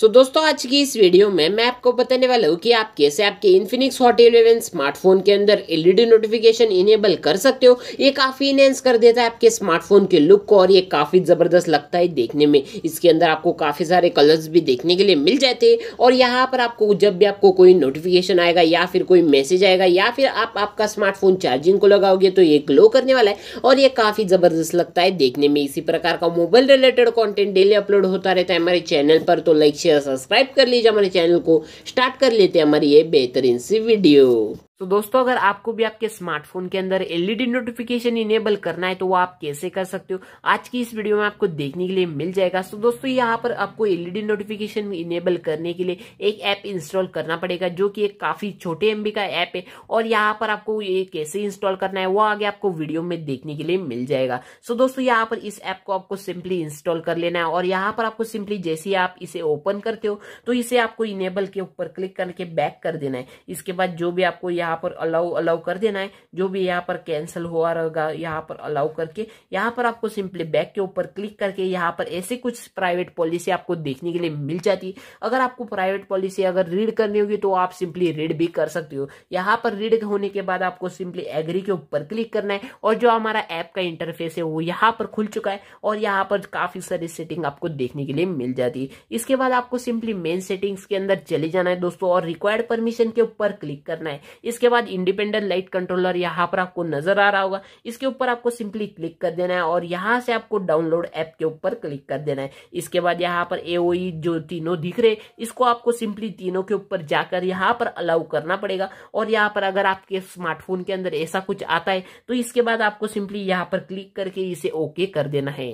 सो so, दोस्तों आज की इस वीडियो में मैं आपको बताने वाला हूँ कि आप कैसे आपके इन्फिनिक्स हॉट इलेवन स्मार्टफोन के अंदर एलईडी नोटिफिकेशन इनेबल कर सकते हो ये काफ़ी इनहेंस कर देता है आपके स्मार्टफोन के लुक को और ये काफ़ी ज़बरदस्त लगता है देखने में इसके अंदर आपको काफ़ी सारे कलर्स भी देखने के लिए मिल जाते हैं और यहाँ पर आपको जब भी आपको कोई नोटिफिकेशन आएगा या फिर कोई मैसेज आएगा या फिर आप आपका स्मार्टफोन चार्जिंग को लगाओगे तो ये ग्लो करने वाला है और ये काफ़ी ज़बरदस्त लगता है देखने में इसी प्रकार का mobile related content daily upload होता रहता है हमारे चैनल पर तो लाइक शेयर सब्सक्राइब कर लीजिए हमारे चैनल को स्टार्ट कर लेते हैं हमारी ये बेहतरीन सी वीडियो तो दोस्तों अगर आपको भी आपके स्मार्टफोन के अंदर एलईडी नोटिफिकेशन इनेबल करना है तो वो आप कैसे कर सकते हो आज की इस वीडियो में आपको देखने के लिए मिल जाएगा तो दोस्तों यहाँ पर आपको एलईडी नोटिफिकेशन इनेबल करने के लिए एक ऐप इंस्टॉल करना पड़ेगा जो कि एक काफी छोटे एमबी का ऐप है और यहाँ पर आपको ये कैसे इंस्टॉल करना है वो आगे आपको वीडियो में देखने के लिए मिल जाएगा सो तो दोस्तों यहाँ पर इस ऐप को आपको सिंपली इंस्टॉल कर लेना है और यहाँ पर आपको सिंपली जैसे आप इसे ओपन करते हो तो इसे आपको इनेबल के ऊपर क्लिक करके बैक कर देना है इसके बाद जो भी आपको यहाँ यहाँ पर अलाउ अलाउ कर देना है जो भी यहाँ पर कैंसिल हुआ रहेगा यहाँ पर अलाउ करके यहाँ पर आपको सिंपली बैक के ऊपर क्लिक करके यहाँ पर ऐसे कुछ प्राइवेट पॉलिसी आपको देखने के लिए मिल जाती है अगर आपको प्राइवेट पॉलिसी अगर रीड करनी होगी तो आप सिंपली रीड भी कर सकते हो यहाँ पर रीड होने के बाद आपको सिंपली एग्री के ऊपर क्लिक करना है और जो हमारा ऐप का इंटरफेस है वो यहाँ पर खुल चुका है और यहाँ पर काफी सारी सेटिंग आपको देखने के लिए मिल जाती है इसके बाद आपको सिंपली मेन सेटिंग्स के अंदर चले जाना है दोस्तों और रिक्वायर्ड परमिशन के ऊपर क्लिक करना है इस इसके बाद इंडिपेंडेंट लाइट कंट्रोलर यहाँ पर आपको नजर आ रहा होगा इसके ऊपर आपको सिंपली क्लिक कर देना है और यहाँ से आपको डाउनलोड ऐप के ऊपर क्लिक कर देना है इसके बाद यहाँ पर एओई e जो तीनों दिख रहे इसको आपको सिंपली तीनों के ऊपर जाकर यहाँ पर अलाउ करना पड़ेगा और यहाँ पर अगर आपके स्मार्टफोन के अंदर ऐसा कुछ आता है तो इसके बाद आपको सिंपली यहाँ पर क्लिक करके इसे ओके कर देना है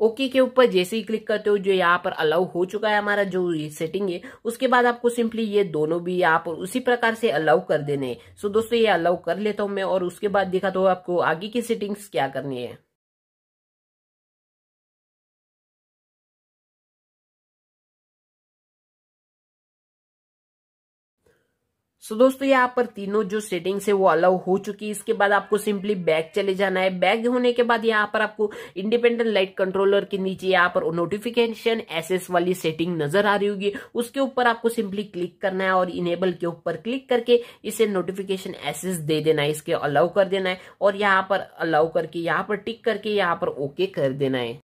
ओके okay के ऊपर जैसे ही क्लिक करते हो जो यहाँ पर अलाउ हो चुका है हमारा जो सेटिंग है उसके बाद आपको सिंपली ये दोनों भी यहाँ पर उसी प्रकार से अलाउ कर देने हैं सो दोस्तों ये अलाउ कर लेता हूँ मैं और उसके बाद दिखाता हूँ आपको आगे की सेटिंग्स क्या करनी है सो so, दोस्तों यहाँ पर तीनों जो सेटिंग्स से है वो अलाउ हो चुकी है इसके बाद आपको सिंपली बैग चले जाना है बैग होने के बाद यहाँ पर आपको इंडिपेंडेंट लाइट कंट्रोलर के नीचे यहाँ पर नोटिफिकेशन एसएस वाली सेटिंग नजर आ रही होगी उसके ऊपर आपको सिंपली क्लिक करना है और इनेबल के ऊपर क्लिक करके इसे नोटिफिकेशन एसेस दे देना है इसके अलाउ कर देना है और यहाँ पर अलाउ करके यहाँ पर टिक करके यहाँ पर ओके कर देना है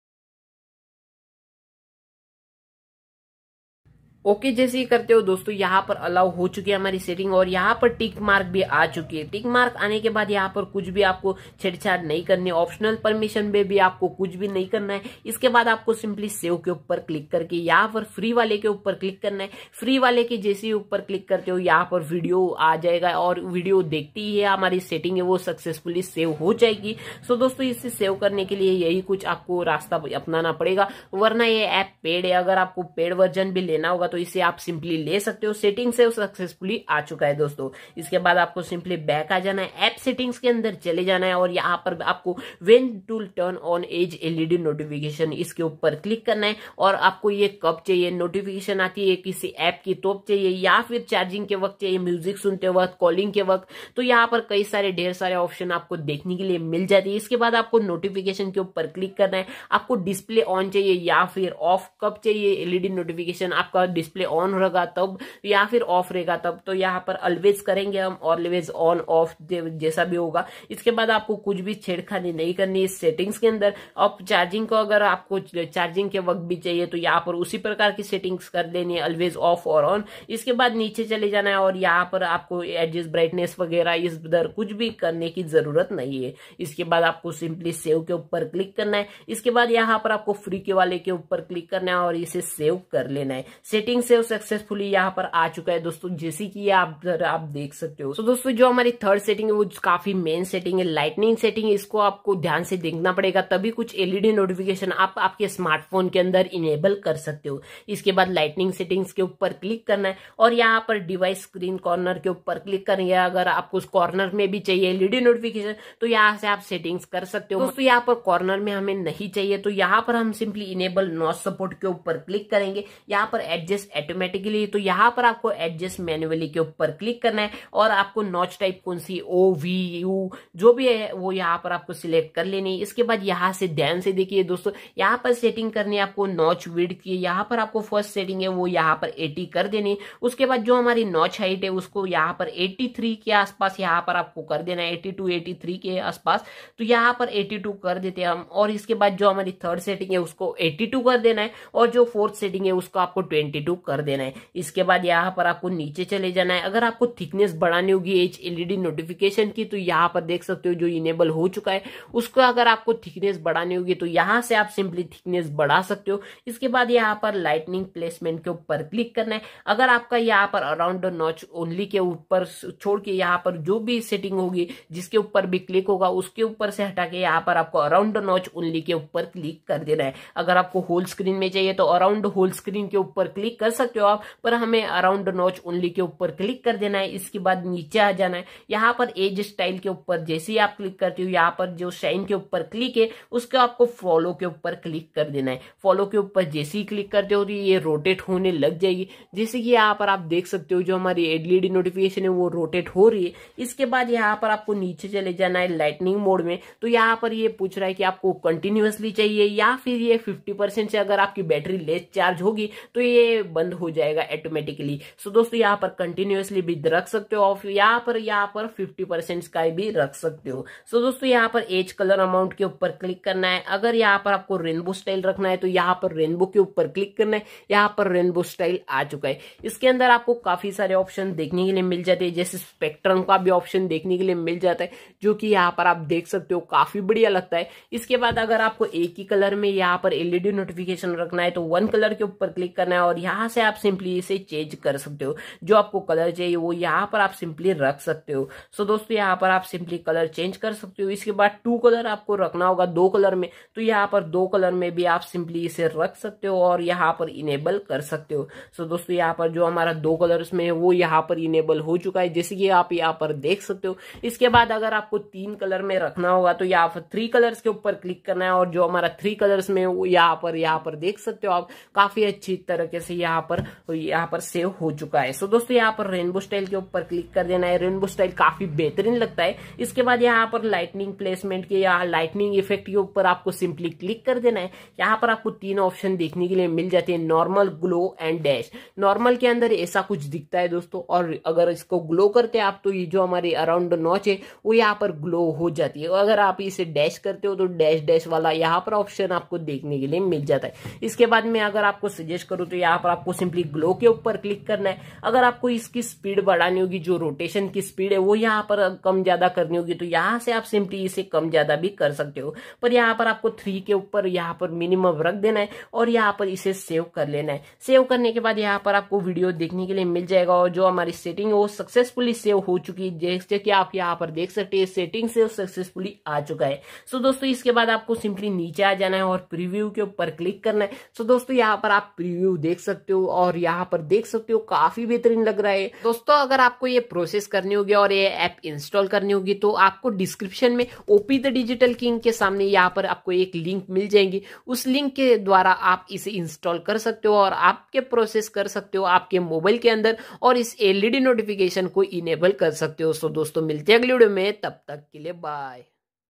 ओके जैसे ही करते हो दोस्तों यहाँ पर अलाउ हो चुकी है हमारी सेटिंग और यहाँ पर टिक मार्क भी आ चुकी है टिक मार्क आने के बाद यहाँ पर कुछ भी आपको छेड़छाड़ नहीं करनी ऑप्शनल परमिशन में भी आपको कुछ भी नहीं करना है इसके बाद आपको सिंपली सेव के ऊपर क्लिक करके यहाँ पर फ्री वाले के ऊपर क्लिक करना है फ्री वाले के जैसे ही ऊपर क्लिक करते हो यहाँ पर वीडियो आ जाएगा और वीडियो देखती ही है हमारी सेटिंग है वो सक्सेसफुली सेव हो जाएगी सो दोस्तों इसे सेव करने के लिए यही कुछ आपको रास्ता अपनाना पड़ेगा वरना ये ऐप पेड है अगर आपको पेड वर्जन भी लेना होगा तो इसे आप सिंपली ले सकते हो सेटिंग से सक्सेसफुली आ चुका है दोस्तों इसके बाद आपको सिंपली बैक आ जाना है ऐप सेटिंग्स के अंदर चले जाना है और यहाँ पर आपको when to turn on as LED notification इसके ऊपर क्लिक करना है और आपको ये कब चाहिए नोटिफिकेशन आती है किसी ऐप की तोप चाहिए या फिर चार्जिंग के वक्त चाहिए म्यूजिक सुनते वक्त कॉलिंग के वक्त तो यहाँ पर कई सारे ढेर सारे ऑप्शन आपको देखने के लिए मिल जाते हैं इसके बाद आपको नोटिफिकेशन के ऊपर क्लिक करना है आपको डिस्प्ले ऑन चाहिए या फिर ऑफ कब चाहिए एलईडी नोटिफिकेशन e आपका डिस्प्ले ऑन होगा तब या फिर ऑफ रहेगा तब तो यहाँ पर ऑलवेज करेंगे हम ऑलवेज ऑन ऑफ जैसा भी होगा इसके बाद आपको कुछ भी छेड़खानी नहीं करनी इस सेटिंग्स के अंदर अब चार्जिंग को अगर आपको चार्जिंग के वक्त भी चाहिए तो यहाँ पर उसी प्रकार की सेटिंग्स कर लेनी है ऑलवेज ऑफ और ऑन इसके बाद नीचे चले जाना है और यहाँ पर आपको एडजस्ट ब्राइटनेस वगैरह इस दर कुछ भी करने की जरूरत नहीं है इसके बाद आपको सिंपली सेव के ऊपर क्लिक करना है इसके बाद यहाँ पर आपको फ्री के वाले के ऊपर क्लिक करना है और इसे सेव कर लेना है सेटिंग सेटिंग से सक्सेसफुली यहाँ पर आ चुका है दोस्तों जैसे कि आप आप देख सकते हो तो दोस्तों जो हमारी थर्ड सेटिंग है वो काफी मेन सेटिंग है लाइटनिंग सेटिंग इसको आपको ध्यान से देखना पड़ेगा तभी कुछ एलईडी नोटिफिकेशन आप आपके स्मार्टफोन के अंदर इनेबल कर सकते हो इसके बाद लाइटनिंग सेटिंग्स के ऊपर क्लिक करना है और यहाँ पर डिवाइस स्क्रीन कॉर्नर के ऊपर क्लिक करेंगे अगर आपको उस कॉर्नर में भी चाहिए एलईडी नोटिफिकेशन तो यहाँ से आप सेटिंग्स कर सकते हो तो दोस्तों यहाँ पर कॉर्नर में हमें नहीं चाहिए तो यहाँ पर हम सिंपली इनेबल नॉट सपोर्ट के ऊपर क्लिक करेंगे यहाँ पर एडजस्ट एडजस्ट ऑटोमेटिकली तो यहां पर आपको एडजस्ट मैनुअली के ऊपर क्लिक करना है और आपको नॉच टाइप कौन सी ओ वी यू जो भी है वो यहां पर आपको सिलेक्ट कर लेनी है इसके बाद यहां से ध्यान से देखिए दोस्तों यहां पर सेटिंग करनी है आपको नॉच विड की यहां पर आपको फर्स्ट सेटिंग है वो यहां पर एटी कर देनी उसके बाद जो हमारी नॉच हाइट है उसको यहां पर एटी थ्री के आसपास यहां पर आपको कर देना है एटी टू एटी थ्री के आसपास तो यहां पर एटी टू कर देते हैं हम और इसके बाद जो हमारी थर्ड सेटिंग है उसको एटी टू कर देना है और जो फोर्थ सेटिंग है उसको आपको ट्वेंटी चालू कर देना है इसके बाद यहाँ पर आपको नीचे चले जाना है अगर आपको थिकनेस बढ़ानी होगी एच एलईडी नोटिफिकेशन की तो यहाँ पर देख सकते हो जो इनेबल हो चुका है उसको अगर आपको थिकनेस बढ़ानी होगी तो यहाँ से आप सिंपली थिकनेस बढ़ा सकते हो इसके बाद यहाँ पर लाइटनिंग प्लेसमेंट के ऊपर क्लिक करना है अगर आपका यहाँ पर अराउंड नॉच ओनली के ऊपर छोड़ के यहाँ पर जो भी सेटिंग होगी जिसके ऊपर भी क्लिक होगा उसके ऊपर से हटा के यहाँ पर आपको अराउंड नॉच ओनली के ऊपर क्लिक कर देना है अगर आपको होल स्क्रीन में चाहिए तो अराउंड होल स्क्रीन के ऊपर क्लिक क्लिक कर सकते हो आप पर हमें अराउंड नोच ओनली के ऊपर क्लिक कर देना है इसके बाद नीचे आ जाना है यहाँ पर एज स्टाइल के ऊपर जैसे ही आप क्लिक करते हो यहाँ पर जो शाइन के ऊपर क्लिक है उसका आपको फॉलो के ऊपर क्लिक कर देना है फॉलो के ऊपर जैसे ही क्लिक करते हो तो ये रोटेट होने लग जाएगी जैसे कि यहाँ पर आप देख सकते हो जो हमारी एडलीडी नोटिफिकेशन है वो रोटेट हो रही है इसके बाद यहाँ पर आपको नीचे चले जाना है लाइटनिंग मोड में तो यहाँ पर ये पूछ रहा है कि आपको कंटिन्यूसली चाहिए या फिर ये फिफ्टी से अगर आपकी बैटरी लेस चार्ज होगी तो ये बंद हो जाएगा ऑटोमेटिकली सो दोस्तों यहाँ पर कंटिन्यूसली भी रख सकते हो और यहाँ पर यहाँ पर फिफ्टी परसेंट का भी रख सकते हो सो दोस्तों यहाँ पर एज कलर अमाउंट के ऊपर क्लिक करना है अगर यहाँ पर आपको रेनबो स्टाइल रखना है तो यहाँ पर रेनबो के ऊपर क्लिक करना है यहाँ पर रेनबो स्टाइल आ चुका है इसके अंदर आपको काफी सारे ऑप्शन देखने के लिए मिल जाते हैं जैसे स्पेक्ट्रम का भी ऑप्शन देखने के लिए मिल जाता है जो कि यहाँ पर आप देख सकते हो काफी बढ़िया लगता है इसके बाद अगर आपको एक ही कलर में यहाँ पर एलईडी नोटिफिकेशन रखना है तो वन कलर के ऊपर क्लिक करना है और यहाँ यहाँ से आप सिंपली इसे चेंज कर सकते हो जो आपको कलर चाहिए वो यहाँ पर आप सिंपली रख सकते हो सो दोस्तों यहाँ पर आप सिंपली कलर चेंज कर सकते हो इसके बाद टू कलर आपको रखना होगा दो कलर में तो यहाँ पर दो कलर में भी आप सिंपली इसे रख सकते हो और यहाँ पर इनेबल कर सकते हो सो दोस्तों यहाँ पर जो हमारा दो कलर में है वो यहाँ पर इनेबल हो चुका है जैसे कि आप यहाँ पर देख सकते हो इसके बाद अगर आपको तीन कलर में रखना होगा तो यहाँ पर थ्री कलर्स के ऊपर क्लिक करना है और जो हमारा थ्री कलर्स में वो यहाँ पर यहाँ पर देख सकते हो आप काफी अच्छी तरीके से यहाँ पर यहाँ पर सेव हो चुका है सो दोस्तों यहाँ पर रेनबो स्टाइल के ऊपर क्लिक कर देना है रेनबो स्टाइल काफी बेहतरीन लगता है इसके बाद यहाँ पर लाइटनिंग प्लेसमेंट के या लाइटनिंग इफेक्ट के ऊपर आपको सिंपली क्लिक कर देना है यहाँ पर आपको तीन ऑप्शन देखने के लिए मिल जाते हैं normal glow and dash normal के अंदर ऐसा कुछ दिखता है दोस्तों और अगर इसको ग्लो करते हैं आप तो ये जो हमारे अराउंड नॉच है वो यहाँ पर ग्लो हो जाती है अगर आप इसे डैश करते हो तो डैश डैश वाला यहाँ पर ऑप्शन आपको देखने के लिए मिल जाता है इसके बाद में अगर आपको सजेस्ट करूँ तो यहाँ पर आपको सिंपली ग्लो के ऊपर क्लिक करना है अगर आपको इसकी स्पीड बढ़ानी होगी जो रोटेशन की स्पीड है वो यहाँ पर कम ज्यादा करनी होगी तो यहाँ से आप सिंपली इसे कम ज्यादा भी कर सकते हो पर यहाँ पर आपको थ्री के ऊपर यहाँ पर मिनिमम रख देना है और यहाँ पर इसे सेव कर लेना है सेव करने के बाद यहाँ पर आपको वीडियो देखने के लिए मिल जाएगा और जो हमारी सेटिंग है वो सक्सेसफुली सेव हो चुकी है जैसे कि आप यहाँ पर देख सकते हैं सेटिंग सेव सक्सेसफुली आ चुका है सो दोस्तों इसके बाद आपको सिंपली नीचे आ जाना है और प्रीव्यू के ऊपर क्लिक करना है सो दोस्तों यहाँ पर आप प्रीव्यू देख सकते सकते हो और यहाँ पर देख सकते हो काफी बेहतरीन लग रहा है दोस्तों अगर आपको ये प्रोसेस करनी होगी और ये ऐप इंस्टॉल करनी होगी तो आपको डिस्क्रिप्शन में ओपी द डिजिटल किंग के सामने यहाँ पर आपको एक लिंक मिल जाएंगी उस लिंक के द्वारा आप इसे इंस्टॉल कर सकते हो और आपके प्रोसेस कर सकते हो आपके मोबाइल के अंदर और इस एलईडी नोटिफिकेशन e को इनेबल कर सकते हो सो दोस्तों मिलते हैं अगले वीडियो में तब तक के लिए बाय